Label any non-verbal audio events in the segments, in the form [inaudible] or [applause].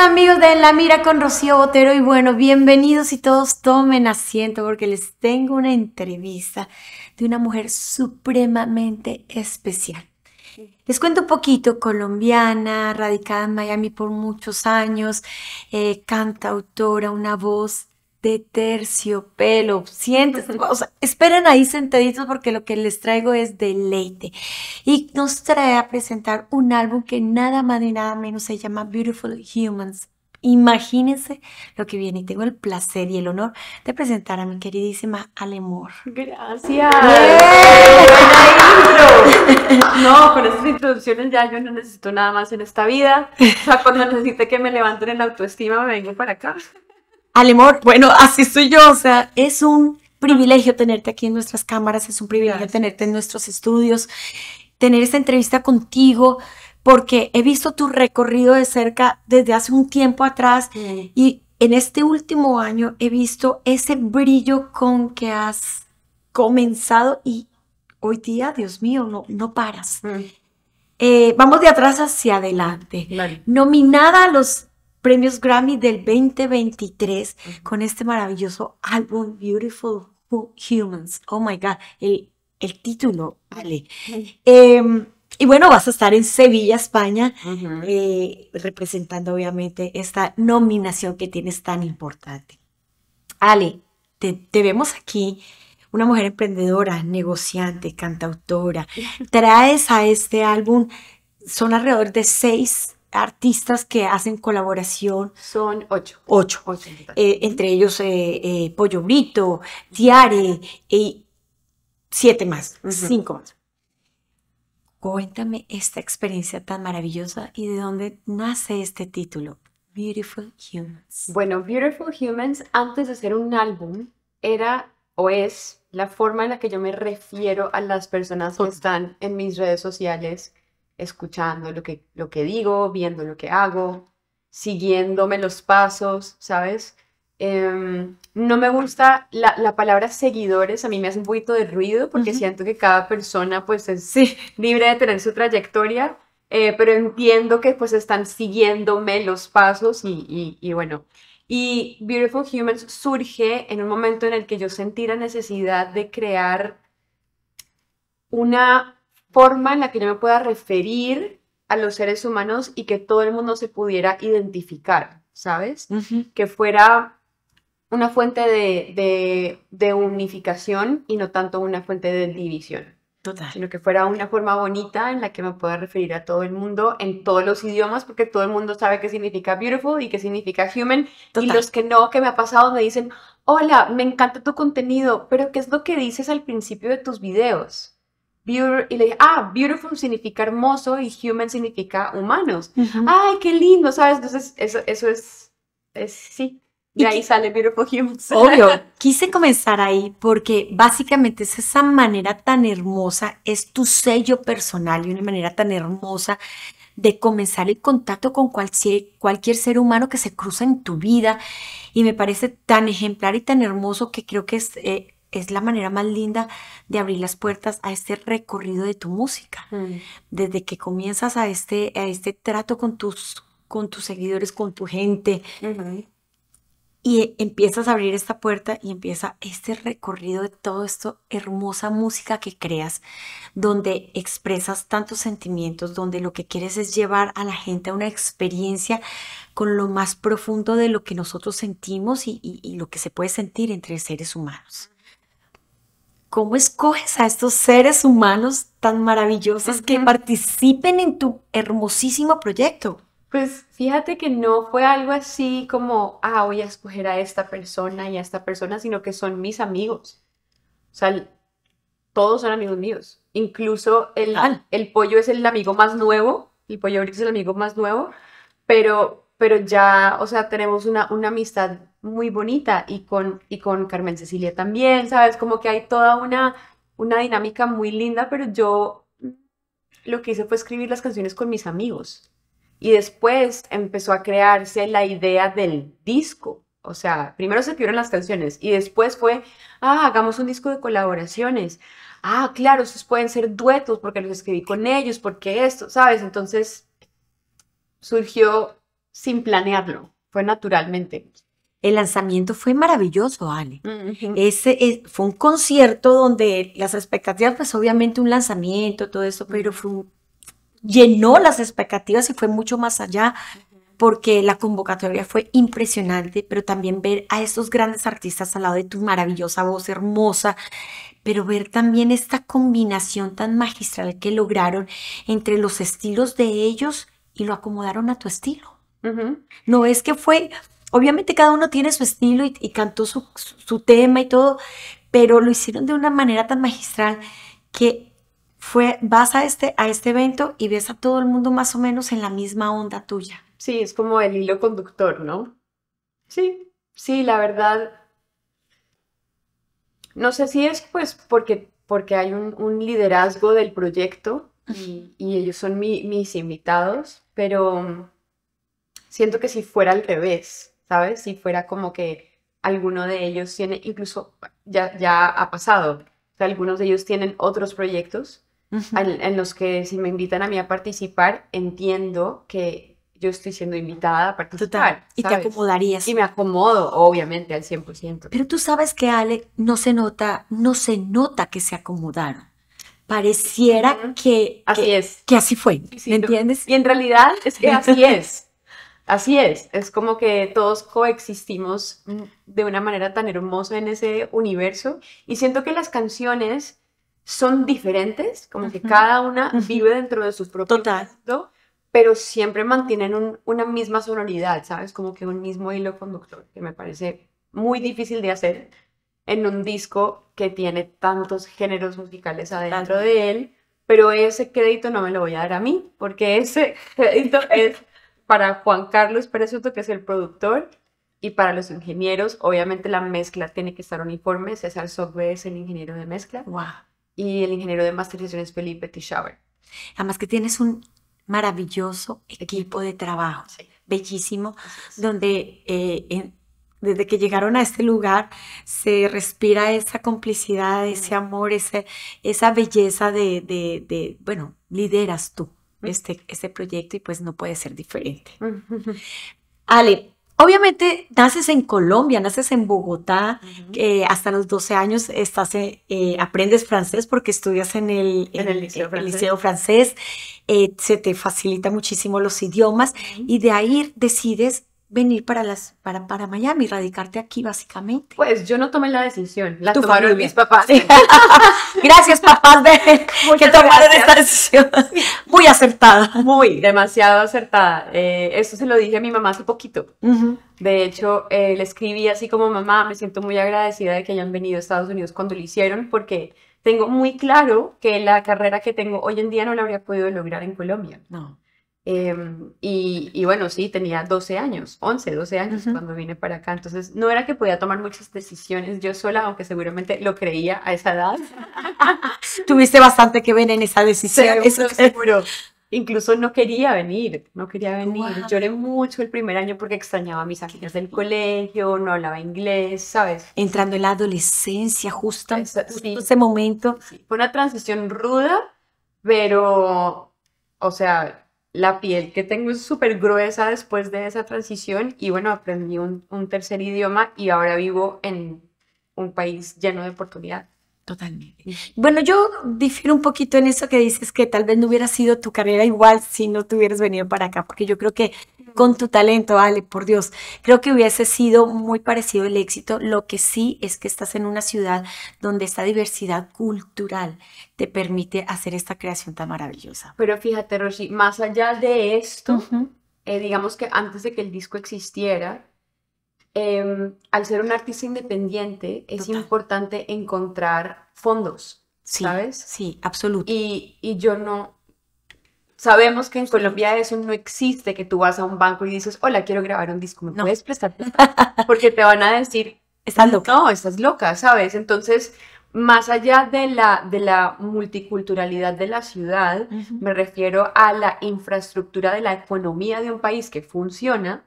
amigos de En la Mira con Rocío Botero y bueno, bienvenidos y todos tomen asiento porque les tengo una entrevista de una mujer supremamente especial. Les cuento un poquito, colombiana, radicada en Miami por muchos años, eh, canta, autora, una voz de terciopelo. Sientes, [laughs] o sea, esperen ahí sentaditos porque lo que les traigo es deleite. Y nos trae a presentar un álbum que nada más ni nada menos se llama Beautiful Humans. Imagínense lo que viene y tengo el placer y el honor de presentar a mi queridísima Alemor. Gracias. No, con estas introducciones ya yo no necesito nada más en esta vida. O sea, cuando necesite que me levanten en la autoestima me vengo para acá. Alemor, bueno, [laughs] así soy yo, o sea, es un privilegio tenerte aquí en nuestras cámaras, es un privilegio tenerte en nuestros estudios, tener esta entrevista contigo, porque he visto tu recorrido de cerca desde hace un tiempo atrás mm. y en este último año he visto ese brillo con que has comenzado y hoy día, Dios mío, no, no paras. Mm. Eh, vamos de atrás hacia adelante. Nominada a los premios Grammy del 2023 con este maravilloso álbum Beautiful Humans. Oh my God, el, el título, Ale. Em, y bueno, vas a estar en Sevilla, España, eh, representando obviamente esta nominación que tienes tan importante. Ale, te, te vemos aquí una mujer emprendedora, negociante, cantautora. [laughs] Traes a este álbum, son alrededor de seis artistas que hacen colaboración. Son ocho. Ocho. Eh, entre ellos eh, eh, Pollo Brito, Tiare y siete más, cinco más. Cuéntame esta experiencia tan maravillosa y de dónde nace este título, Beautiful Humans. Bueno, Beautiful Humans, antes de ser un álbum, era o es la forma en la que yo me refiero a las personas que están en mis redes sociales escuchando lo que, lo que digo, viendo lo que hago, siguiéndome los pasos, ¿sabes? Em, no me gusta la, la, palabra seguidores, a mí me hace un poquito de ruido porque siento que cada persona pues es [laughs] libre de tener su trayectoria, eh, pero entiendo que pues están siguiéndome los pasos y, y, y, bueno. Y Beautiful Humans surge en un momento en el que yo sentí la necesidad de crear una forma en la que yo me pueda referir a los seres humanos y que todo el mundo se pudiera identificar, ¿sabes? Que fuera una fuente de, unificación y no tanto una fuente de división. Total. Sino que fuera una forma bonita en la que me pueda referir a todo el mundo en todos los idiomas, porque todo el mundo sabe qué significa beautiful y qué significa human. Y los que no, que me ha pasado, me dicen, hola, me encanta tu contenido, pero ¿qué es lo que dices al principio de tus videos? y le dije, ah, beautiful significa hermoso y human significa humanos. Ay, qué lindo, ¿sabes? Entonces, eso, es, es, sí. De ahí sale Beautiful Humans. Obvio, [laughs] quise comenzar ahí porque básicamente es esa manera tan hermosa, es tu sello personal y una manera tan hermosa de comenzar el contacto con cualquier, cualquier ser humano que se cruza en tu vida. Y me parece tan ejemplar y tan hermoso que creo que es, eh, es la manera más linda de abrir las puertas a este recorrido de tu música. Mm. Desde que comienzas a este, a este trato con tus, con tus seguidores, con tu gente, y empiezas a abrir esta puerta y empieza este recorrido de todo esto, hermosa música que creas, donde expresas tantos sentimientos, donde lo que quieres es llevar a la gente a una experiencia con lo más profundo de lo que nosotros sentimos y lo que se puede sentir entre seres humanos. ¿Cómo escoges a estos seres humanos tan maravillosos que participen en tu hermosísimo proyecto? Pues fíjate que no fue algo así como, ah, voy a escoger a esta persona y a esta persona, sino que son mis amigos. O sea, todos son amigos míos. Incluso el, el pollo es el amigo más nuevo, el pollo es el amigo más nuevo, pero, pero ya, o sea, tenemos una, una amistad muy bonita y con, y con Carmen Cecilia también, ¿sabes? Como que hay toda una, una dinámica muy linda, pero yo lo que hice fue escribir las canciones con mis amigos. Y después empezó a crearse la idea del disco. O sea, primero se escribieron las canciones y después fue, ah, hagamos un disco de colaboraciones. Ah, claro, esos pueden ser duetos porque los escribí con ellos, porque esto, ¿sabes? Entonces surgió sin planearlo, fue naturalmente. El lanzamiento fue maravilloso, Ale. Ese eh, fue un concierto donde las expectativas, pues obviamente un lanzamiento, todo eso, pero fue llenó las expectativas y fue mucho más allá porque la convocatoria fue impresionante, pero también ver a estos grandes artistas al lado de tu maravillosa voz hermosa, pero ver también esta combinación tan magistral que lograron entre los estilos de ellos y lo acomodaron a tu estilo. No es que fue Obviamente cada uno tiene su estilo y, cantó su, tema y todo, pero lo hicieron de una manera tan magistral que fue, vas a este, a este evento y ves a todo el mundo más o menos en la misma onda tuya. Sí, es como el hilo conductor, ¿no? Sí, sí, la verdad. No sé si es pues porque, porque hay un, liderazgo del proyecto y, ellos son mis invitados, pero siento que si fuera al revés, ¿sabes? Si fuera como que alguno de ellos tiene, incluso ya, ya ha pasado, sea, algunos de ellos tienen otros proyectos en, los que si me invitan a mí a participar, entiendo que yo estoy siendo invitada a participar. Total. Y te acomodarías. Y me acomodo, obviamente, al 100%. Pero tú sabes que Ale no se nota, no se nota que se acomodaron pareciera que así es que así fue ¿me entiendes? y en realidad es que así es Así es, es como que todos coexistimos mm, de una manera tan hermosa en ese universo y siento que las canciones son diferentes, como que cada una vive dentro de su propio Total. pero siempre mantienen una misma sonoridad, ¿sabes? Como que un mismo hilo conductor, que me parece muy difícil de hacer en un disco que tiene tantos géneros musicales adentro de él, pero ese crédito no me lo voy a dar a mí, porque ese [laughs] crédito es para Juan Carlos Pérez Soto, que es el productor, y para los ingenieros, obviamente la mezcla tiene que estar uniforme. César Software es el ingeniero de mezcla. Wow. Y el ingeniero de masterización es Felipe Tishaber. Además que tienes un maravilloso equipo de trabajo, bellísimo, donde eh, desde que llegaron a este lugar se respira esa complicidad, ese amor, ese, esa belleza de, bueno, lideras tú este, este proyecto y pues no puede ser diferente. Ale, Obviamente naces en Colombia, naces en Bogotá, hasta los 12 años estás, eh, eh, aprendes francés porque estudias en el, liceo, francés. Eh, se te facilita muchísimo los idiomas y de ahí decides venir para las para, para Miami, radicarte aquí básicamente? Pues yo no tomé la decisión, la tomaron mis papás. [laughs] gracias papás [laughs] que tomaron esta decisión. [laughs] Muy acertada. Muy, demasiado acertada. Eh, eso se lo dije a mi mamá hace poquito. De hecho, eh, le escribí así como mamá, me siento muy agradecida de que hayan venido a Estados Unidos cuando lo hicieron porque tengo muy claro que la carrera que tengo hoy en día no la habría podido lograr en Colombia. No. Em, y, bueno, sí, tenía 12 años, 11, 12 años cuando vine para acá. Entonces, no era que podía tomar muchas decisiones yo sola, aunque seguramente lo creía a esa edad. [laughs] Tuviste bastante que ver en esa decisión. Seguro, seguro. Incluso no quería venir, no quería venir. Lloré mucho el primer año porque extrañaba a mis amigas del colegio, no hablaba inglés, ¿sabes? Entrando en la adolescencia, justo, en ese momento. Fue una transición ruda, pero, o sea, la piel que tengo es súper gruesa después de esa transición y bueno, aprendí un, tercer idioma y ahora vivo en un país lleno de oportunidad Totalmente. Bueno, yo difiero un poquito en eso que dices que tal vez no hubiera sido tu carrera igual si no te hubieras venido para acá, porque yo creo que con tu talento, Ale, por Dios. Creo que hubiese sido muy parecido el éxito. Lo que sí es que estás en una ciudad donde esta diversidad cultural te permite hacer esta creación tan maravillosa. Pero fíjate, Rosy, más allá de esto, eh, digamos que antes de que el disco existiera, em, al ser un artista independiente, es importante encontrar fondos. ¿Sabes? Sí, absoluto. y yo no, sabemos que en Colombia eso no existe, que tú vas a un banco y dices, hola, quiero grabar un disco, ¿me no. puedes prestar? [laughs] Porque te van a decir, estás loca. No, estás loca, ¿sabes? Entonces, más allá de la, de la multiculturalidad de la ciudad, me refiero a la infraestructura de la economía de un país que funciona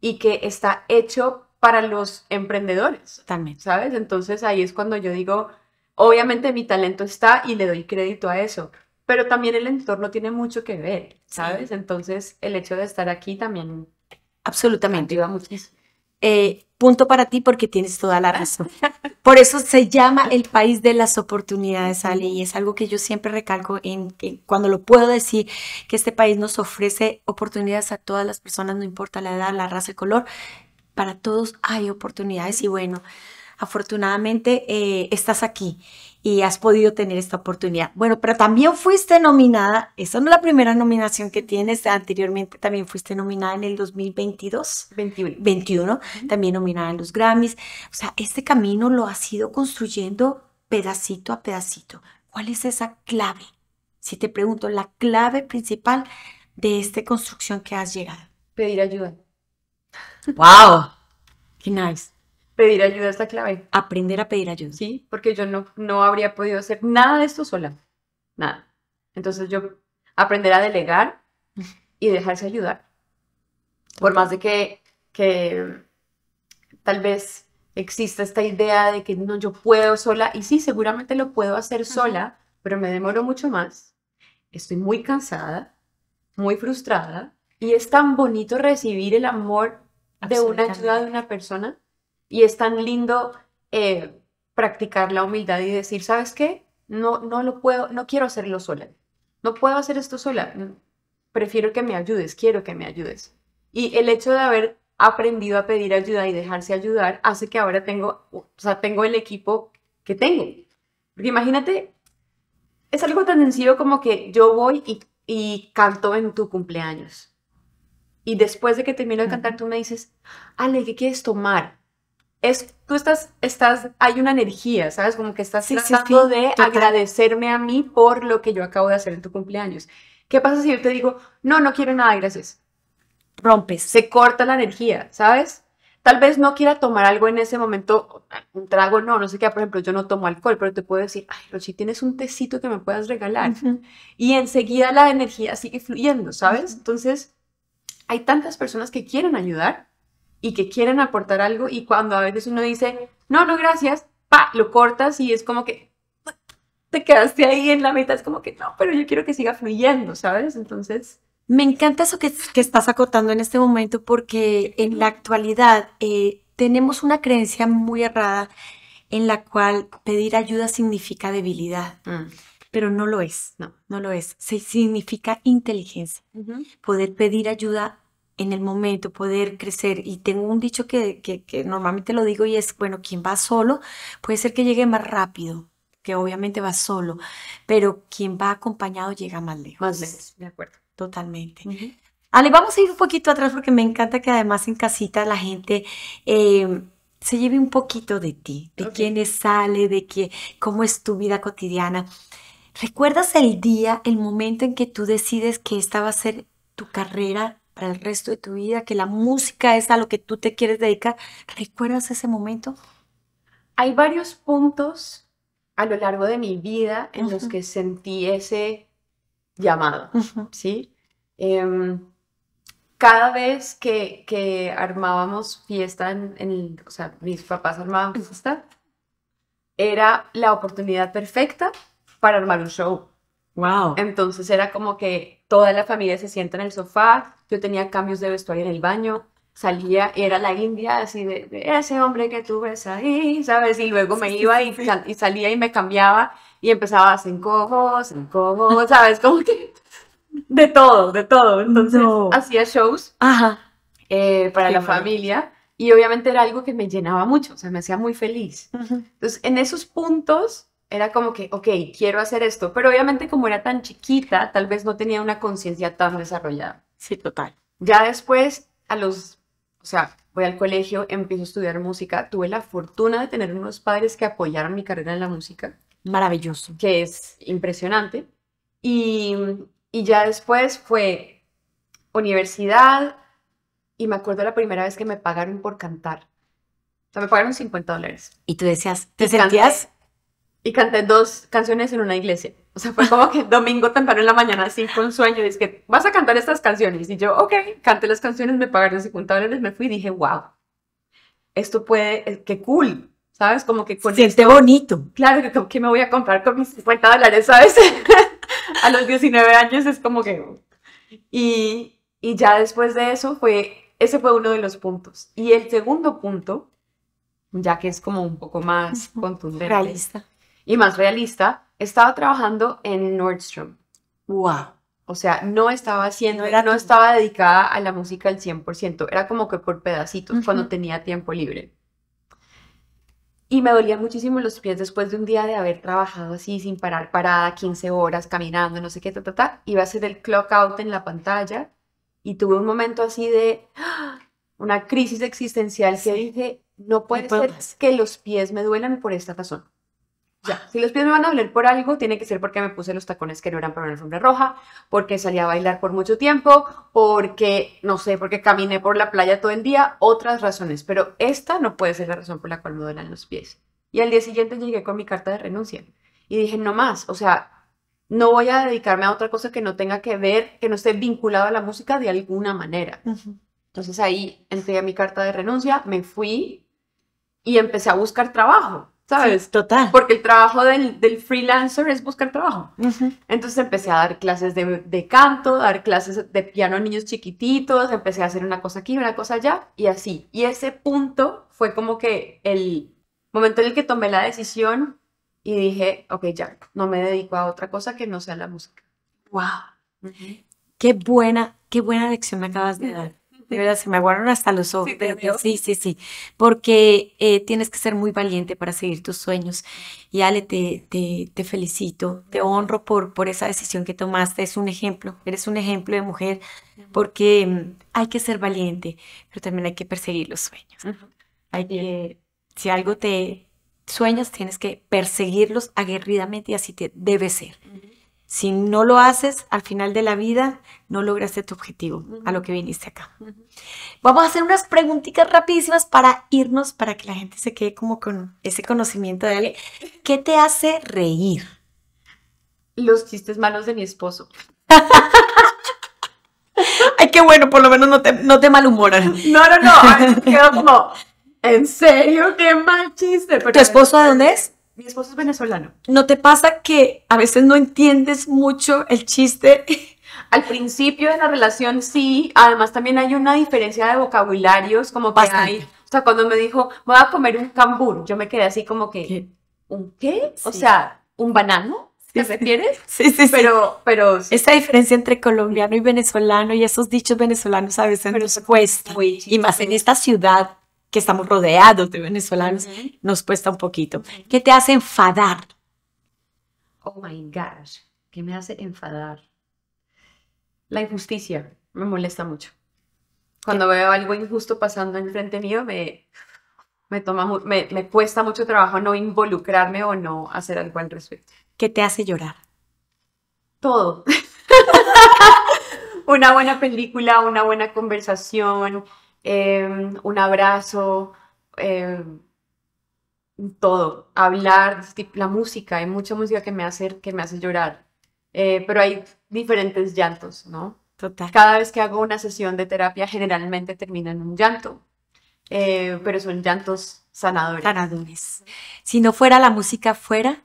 y que está hecho para los emprendedores. También. ¿Sabes? Entonces ahí es cuando yo digo, obviamente mi talento está y le doy crédito a eso pero también el entorno tiene mucho que ver, ¿sabes? Entonces, el hecho de estar aquí también... Absolutamente. Ayuda Eh, punto para ti porque tienes toda la razón. Por eso se llama el país de las oportunidades, Ali, y es algo que yo siempre recalco en, que cuando lo puedo decir, que este país nos ofrece oportunidades a todas las personas, no importa la edad, la raza, el color, para todos hay oportunidades y bueno, afortunadamente eh, estás aquí y has podido tener esta oportunidad. Bueno, pero también fuiste nominada, esa no es la primera nominación que tienes, anteriormente también fuiste nominada en el 2022. 21. también nominada en los Grammys. O sea, este camino lo has ido construyendo pedacito a pedacito. ¿Cuál es esa clave? Si te pregunto, la clave principal de esta construcción que has llegado. Pedir ayuda. ¡Wow! ¡Qué nice! Pedir ayuda es la clave. Aprender a pedir ayuda. Sí, porque yo no, no habría podido hacer nada de esto sola. Nada. Entonces yo aprender a delegar y dejarse ayudar. Por más de que, tal vez exista esta idea de que no, yo puedo sola, y sí, seguramente lo puedo hacer sola, pero me demoro mucho más, estoy muy cansada, muy frustrada, y es tan bonito recibir el amor de una ayuda de una persona y es tan lindo eh, practicar la humildad y decir, ¿sabes qué? No, no lo puedo, no quiero hacerlo sola. No puedo hacer esto sola. Prefiero que me ayudes, quiero que me ayudes. Y el hecho de haber aprendido a pedir ayuda y dejarse ayudar hace que ahora tengo, o sea, tengo el equipo que tengo. Porque imagínate, es algo tan sencillo como que yo voy y, y canto en tu cumpleaños. Y después de que termino de cantar, tú me dices, Ale, ¿qué quieres tomar? es, tú estás, estás, hay una energía, ¿sabes? Como que estás tratando de agradecerme a mí por lo que yo acabo de hacer en tu cumpleaños. ¿Qué pasa si yo te digo, no, no quiero nada, gracias? Rompes. Se corta la energía, ¿sabes? Tal vez no quiera tomar algo en ese momento, un trago, no, no sé qué, por ejemplo, yo no tomo alcohol, pero te puedo decir, ay, si tienes un tecito que me puedas regalar. Y enseguida la energía sigue fluyendo, ¿sabes? Entonces, hay tantas personas que quieren ayudar, y que quieren aportar algo y cuando a veces uno dice, no, no, gracias, pa, lo cortas y es como que te quedaste ahí en la meta, es como que no, pero yo quiero que siga fluyendo, ¿sabes? Entonces... Me encanta eso que, estás acotando en este momento porque en la actualidad eh, tenemos una creencia muy errada en la cual pedir ayuda significa debilidad. Mm. Pero no lo es, no, no lo es. significa inteligencia. Poder pedir ayuda en el momento, poder crecer. Y tengo un dicho que, que, normalmente lo digo y es, bueno, quien va solo puede ser que llegue más rápido, que obviamente va solo, pero quien va acompañado llega más lejos. Más lejos, de acuerdo. Totalmente. Ale, vamos a ir un poquito atrás porque me encanta que además en casita la gente... Eh, se lleve un poquito de ti, de quiénes quién sale, de qué, cómo es tu vida cotidiana. ¿Recuerdas el día, el momento en que tú decides que esta va a ser tu carrera para el resto de tu vida, que la música es a lo que tú te quieres dedicar. ¿Recuerdas ese momento? Hay varios puntos a lo largo de mi vida en los que sentí ese llamado, ¿sí? Em, cada vez que, armábamos fiesta, en, mis papás armaban fiesta, era la oportunidad perfecta para armar un show. Wow. Entonces era como que toda la familia se sienta en el sofá, yo tenía cambios de vestuario en el baño, salía, era la india, así de, ese hombre que tú ves ahí, ¿sabes? Y luego me iba y, salía y me cambiaba y empezaba a hacer cojos, ¿sabes? [laughs] Como que de todo, de todo. Entonces hacía shows Ajá. Eh, para la familia y obviamente era algo que me llenaba mucho, o sea, me hacía muy feliz. Entonces, en esos puntos era como que, ok, quiero hacer esto, pero obviamente como era tan chiquita, tal vez no tenía una conciencia tan desarrollada. Sí, total. Ya después, a los, o sea, voy al colegio, empiezo a estudiar música, tuve la fortuna de tener unos padres que apoyaron mi carrera en la música. Maravilloso. Que es impresionante. Y, ya después fue universidad y me acuerdo la primera vez que me pagaron por cantar. O sea, me pagaron 50 dólares. Y tú decías, ¿te sentías? y canté dos canciones en una iglesia. O sea, fue como que [laughs] domingo temprano en la mañana, así con sueño, Dice es que vas a cantar estas canciones. Y yo, ok, canté las canciones, me pagaron 50 dólares, me fui y dije, wow, esto puede, eh, qué cool, ¿sabes? Como que con Siente bonito. Claro, que, que me voy a comprar con mis 50 dólares, ¿sabes? [laughs] a los 19 años es como que... Y, y ya después de eso fue, ese fue uno de los puntos. Y el segundo punto, ya que es como un poco más contundente. Realista y más realista, estaba trabajando en Nordstrom. ¡Wow! O sea, no estaba haciendo, no, estaba dedicada a la música al 100%, era como que por pedacitos cuando tenía tiempo libre. Y me dolían muchísimo los pies después de un día de haber trabajado así, sin parar, parada, 15 horas, caminando, no sé qué, ta, ta, ta. Iba a ser el clock out en la pantalla y tuve un momento así de ¡ah! una crisis existencial que dije, no puede ser que los pies me duelan por esta razón si los pies me van a doler por algo, tiene que ser porque me puse los tacones que no eran para una alfombra roja, porque salí a bailar por mucho tiempo, porque, no sé, porque caminé por la playa todo el día, otras razones, pero esta no puede ser la razón por la cual me duelen los pies. Y al día siguiente llegué con mi carta de renuncia y dije, no más, o sea, no voy a dedicarme a otra cosa que no tenga que ver, que no esté vinculado a la música de alguna manera. Entonces ahí entregué mi carta de renuncia, me fui y empecé a buscar trabajo ¿sabes? total. Porque el trabajo del, freelancer es buscar trabajo. Entonces empecé a dar clases de, canto, dar clases de piano a niños chiquititos, empecé a hacer una cosa aquí, una cosa allá, y así. Y ese punto fue como que el momento en el que tomé la decisión y dije, ok, ya, no me dedico a otra cosa que no sea la música. ¡Wow! Qué buena, qué buena lección me acabas de dar de verdad se me aguaron hasta los ojos. Sí, sí, sí, porque eh, tienes que ser muy valiente para seguir tus sueños. Y Ale, te, te, felicito, te honro por, por esa decisión que tomaste. Es un ejemplo, eres un ejemplo de mujer, porque mm, hay que ser valiente, pero también hay que perseguir los sueños. Hay que, si algo te sueñas, tienes que perseguirlos aguerridamente y así te debe ser. Si no lo haces, al final de la vida no lograste tu objetivo, a lo que viniste acá. Vamos a hacer unas preguntitas rapidísimas para irnos, para que la gente se quede como con ese conocimiento de alguien. ¿Qué te hace reír? Los chistes malos de mi esposo. [laughs] Ay, qué bueno, por lo menos no te, no malhumoran. No, no, no. como, ¿en serio? Qué mal chiste. ¿Tu esposo de dónde es? mi esposo es venezolano. ¿No te pasa que a veces no entiendes mucho el chiste? [laughs] Al principio de la relación sí, además también hay una diferencia de vocabularios, como que ahí o sea, cuando me dijo, voy a comer un cambur, yo me quedé así como que, ¿un qué? O sea, ¿un banano? ¿Te refieres? [laughs] Sí, sí, sí. Pero, pero esa diferencia entre colombiano y venezolano y esos dichos venezolanos a veces pero cuesta. Y más en esta ciudad que estamos rodeados de venezolanos, nos cuesta un poquito. ¿Qué te hace enfadar? Oh my gosh, ¿qué me hace enfadar? La injusticia me molesta mucho. Cuando veo algo injusto pasando enfrente mío, me, me, toma, me, me cuesta mucho trabajo no involucrarme o no hacer algo al respecto. ¿Qué te hace llorar? Todo. [laughs] una buena película, una buena conversación, Em, un abrazo, em, todo, hablar, la música, hay mucha música que me hace, que me hace llorar, eh, pero hay diferentes llantos, ¿no? Total. Cada vez que hago una sesión de terapia generalmente termina en un llanto, eh, pero son llantos sanadores. Sanadores. Si no fuera la música fuera...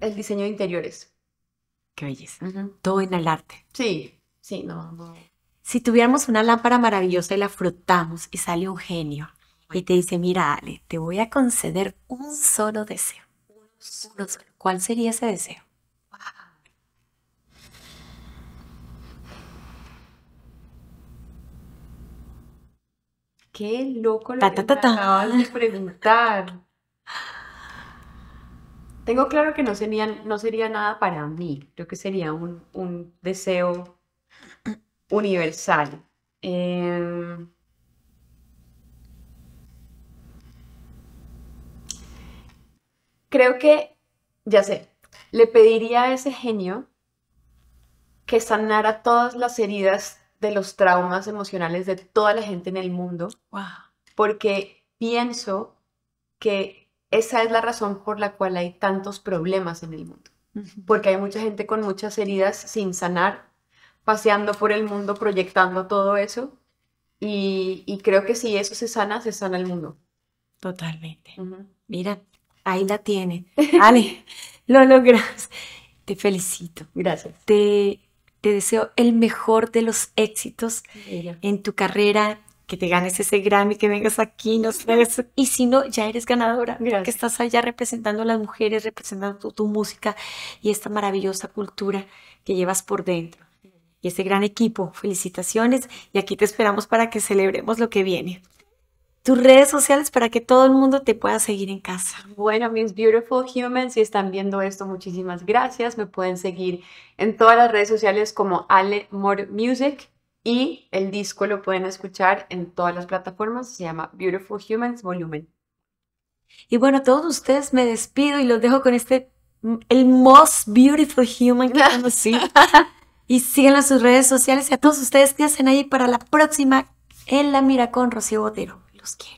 El diseño de interiores. Qué Todo en el arte. Sí, sí, no, Si tuviéramos una lámpara maravillosa y la frotamos y sale un genio y te dice, mira Ale, te voy a conceder un solo deseo. solo. ¿Cuál sería ese deseo? Qué loco lo que de preguntar. Tengo claro que no sería, nada para mí, creo que sería un, deseo universal. Em, creo que, ya sé, le pediría a ese genio que sanara todas las heridas de los traumas emocionales de toda la gente en el mundo. Porque pienso que esa es la razón por la cual hay tantos problemas en el mundo, porque hay mucha gente con muchas heridas sin sanar, paseando por el mundo, proyectando todo eso, y, creo que si eso se sana, se sana el mundo. Totalmente. Mira, ahí la tiene. [laughs] Ale, lo logras. Te felicito. Gracias. Te, deseo el mejor de los éxitos en tu carrera, que te ganes ese Grammy, que vengas aquí, no sé, Y si no, ya eres ganadora. que estás allá representando a las mujeres, representando tu, tu, música y esta maravillosa cultura que llevas por dentro. Y ese gran equipo, felicitaciones. Y aquí te esperamos para que celebremos lo que viene. Tus redes sociales para que todo el mundo te pueda seguir en casa. Bueno, mis beautiful humans, si están viendo esto, muchísimas gracias. Me pueden seguir en todas las redes sociales como Ale More Music y el disco lo pueden escuchar en todas las plataformas, se llama Beautiful Humans Volumen. Y bueno, a todos ustedes me despido y los dejo con este, mm, el most beautiful human que ¿sí? [laughs] y síganlo en sus redes sociales y a todos ustedes que hacen ahí para la próxima en La Mira con Rocío Botero. Los quiero.